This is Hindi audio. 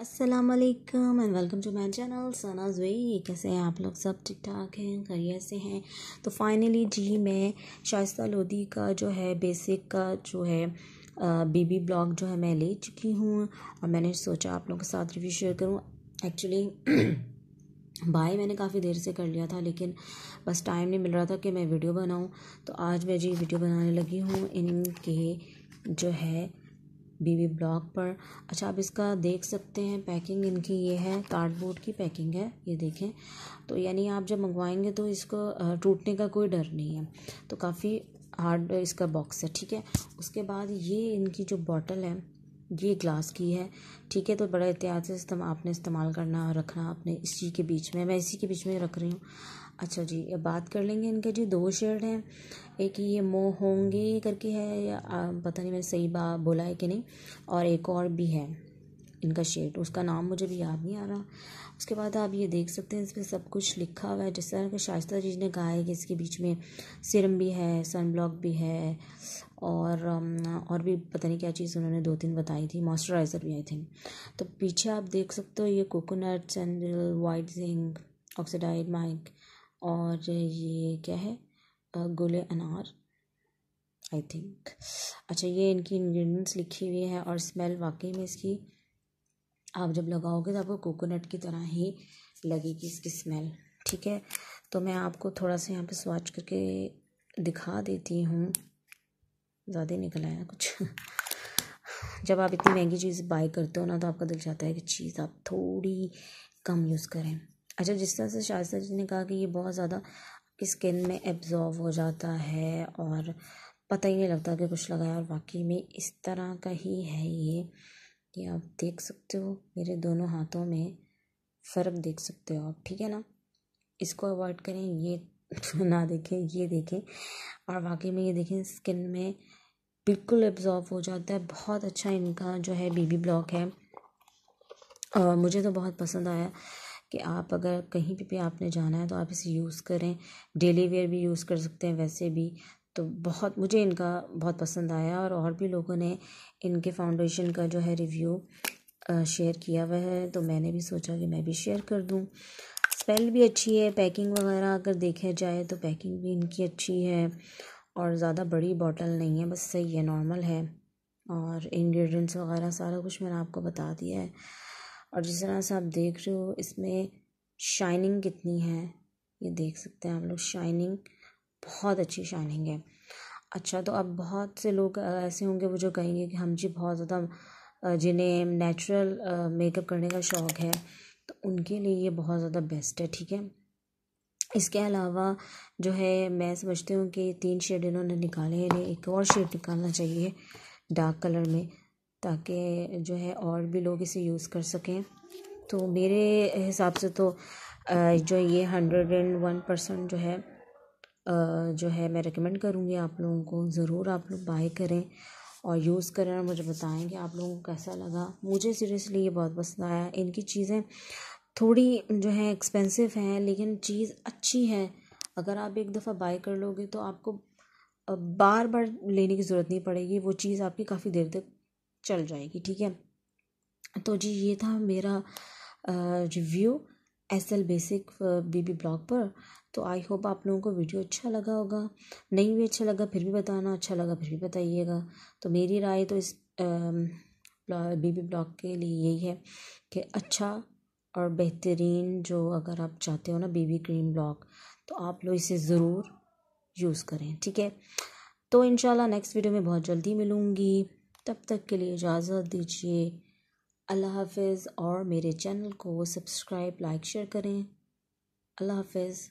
Aslam and welcome to my channel सना जुई कैसे हैं आप लोग सब ठीक ठाक हैं करियर से हैं तो फाइनली जी मैं शाइस्ता लोधी का जो है बेसिक का जो है बीबी ब्लॉग जो है मैं ले चुकी हूँ और मैंने सोचा आप लोगों के साथ रिव्यू शेयर करूँ एक्चुअली बाय मैंने काफ़ी देर से कर लिया था लेकिन बस टाइम नहीं मिल रहा था कि मैं वीडियो बनाऊँ तो आज मैं जी वीडियो बनाने लगी हूँ इनके जो है बीबी ब्लॉक पर अच्छा आप इसका देख सकते हैं पैकिंग इनकी ये है कार्डबोर्ड की पैकिंग है ये देखें तो यानी आप जब मंगवाएंगे तो इसको टूटने का कोई डर नहीं है तो काफ़ी हार्ड इसका बॉक्स है ठीक है उसके बाद ये इनकी जो बॉटल है ये ग्लास की है ठीक है तो बड़े एहतियात से आपने इस्तेमाल करना और रखना अपने इसी के बीच में मैं इसी के बीच में रख रही हूँ अच्छा जी अब बात कर लेंगे इनके जी दो शेड हैं एक ये मो होंगे करके है या पता नहीं मैंने सही बा बोला है कि नहीं और एक और भी है इनका शेड उसका नाम मुझे भी याद नहीं आ रहा उसके बाद आप ये देख सकते हैं इस पर सब कुछ लिखा हुआ है जिस तरह के शास्त्रा जी ने कहा है कि इसके बीच में सिरम भी है सनब्लॉक भी है और और भी पता नहीं क्या चीज़ उन्होंने दो तीन बताई थी मॉइस्चराइज़र भी आई थिंक तो पीछे आप देख सकते हो ये coconut sandal white zinc oxide माइक और ये क्या है गोले अनार आई थिंक अच्छा ये इनकी इंग्रेडिएंट्स लिखी हुई है और स्मेल वाकई में इसकी आप जब लगाओगे तो आपको कोकोनट की तरह ही लगेगी इसकी स्मेल ठीक है तो मैं आपको थोड़ा सा यहाँ पे स्वाच करके दिखा देती हूँ ज़्यादा निकल आया कुछ जब आप इतनी महंगी चीज़ बाय करते हो ना तो आपका दिल चाहता है कि चीज़ आप थोड़ी कम यूज़ करें अच्छा जिस तरह से शास्त्र जी ने कहा कि ये बहुत ज़्यादा आपकी स्किन में एब्जॉर्व हो जाता है और पता ही नहीं लगता कि कुछ लगाया और वाकई में इस तरह का ही है ये कि आप देख सकते हो मेरे दोनों हाथों में फ़र्क देख सकते हो आप ठीक है ना इसको अवॉइड करें ये ना देखें ये देखें और वाकई में ये देखें स्किन में बिल्कुल एब्ज़ॉर्व हो जाता है बहुत अच्छा इनका जो है बीबी ब्लॉक है और मुझे तो बहुत पसंद आया कि आप अगर कहीं पे भी आपने जाना है तो आप इसे यूज़ करें डेली वेयर भी यूज़ कर सकते हैं वैसे भी तो बहुत मुझे इनका बहुत पसंद आया और और भी लोगों ने इनके फाउंडेशन का जो है रिव्यू शेयर किया हुआ है तो मैंने भी सोचा कि मैं भी शेयर कर दूँ स्मेल भी अच्छी है पैकिंग वगैरह अगर देखा जाए तो पैकिंग भी इनकी अच्छी है और ज़्यादा बड़ी बॉटल नहीं है बस सही है नॉर्मल है और इंग्रेडिएंट्स वगैरह सारा कुछ मैंने आपको बता दिया है और जिस तरह से आप देख रहे हो इसमें शाइनिंग कितनी है ये देख सकते हैं आप लोग शाइनिंग बहुत अच्छी शाइनिंग है अच्छा तो अब बहुत से लोग ऐसे होंगे वो जो कहेंगे कि हम जी बहुत ज़्यादा जिन्हें नेचुरल मेकअप करने का शौक़ है उनके लिए ये बहुत ज़्यादा बेस्ट है ठीक है इसके अलावा जो है मैं समझती हूँ कि तीन शेड इन्होंने निकाले हैं एक और शेड निकालना चाहिए डार्क कलर में ताकि जो है और भी लोग इसे यूज़ कर सकें तो मेरे हिसाब से तो जो ये हंड्रेड एंड वन परसेंट जो है जो है मैं रिकमेंड करूँगी आप लोगों को ज़रूर आप लोग बाय करें और यूज़ करें और मुझे बताएं कि आप लोगों को कैसा लगा मुझे सीरियसली ये बहुत पसंद आया इनकी चीज़ें थोड़ी जो है एक्सपेंसिव है लेकिन चीज़ अच्छी है अगर आप एक दफ़ा बाय कर लोगे तो आपको बार बार लेने की ज़रूरत नहीं पड़ेगी वो चीज़ आपकी काफ़ी देर तक चल जाएगी ठीक है तो जी ये था मेरा review S L basic BB blog पर तो आई होप आप लोगों को वीडियो अच्छा लगा होगा नहीं भी अच्छा लगा फिर भी बताना अच्छा लगा फिर भी बताइएगा तो मेरी राय तो इस बीबी ब्लॉग के लिए यही है कि अच्छा और बेहतरीन जो अगर आप चाहते हो ना बेबी क्रीम ब्लॉक तो आप लोग इसे ज़रूर यूज़ करें ठीक है तो इन नेक्स्ट वीडियो में बहुत जल्दी मिलूँगी तब तक के लिए इजाज़त दीजिए अल्लाह हाफिज़ और मेरे चैनल को सब्सक्राइब लाइक शेयर करें अल्लाह हाफिज़